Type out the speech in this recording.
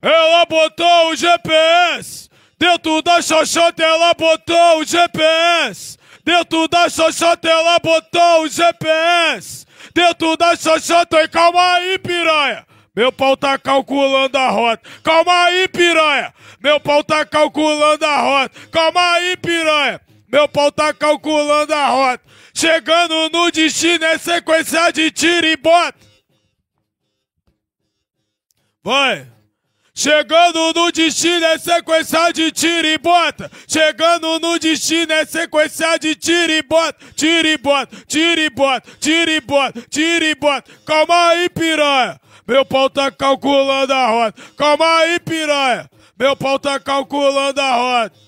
Ela botou o GPS dentro da xoxota, ela botou o GPS dentro da xoxota, ela botou o GPS dentro da xoxota. E calma aí, piranha. Meu pau tá calculando a rota. Calma aí, piranha. Meu pau tá calculando a rota. Calma aí, piranha. Meu pau tá calculando a rota. Chegando no destino é sequência de tiro e bota. Vai. Chegando no destino é sequência de tiro e bota. Chegando no destino é sequência de tiro e bota. Tiro e bota, tiro e bota, tiro e bota, tiro e bota. Calma aí, piranha. Meu pau tá calculando a roda. Calma aí, piranha. Meu pau tá calculando a roda.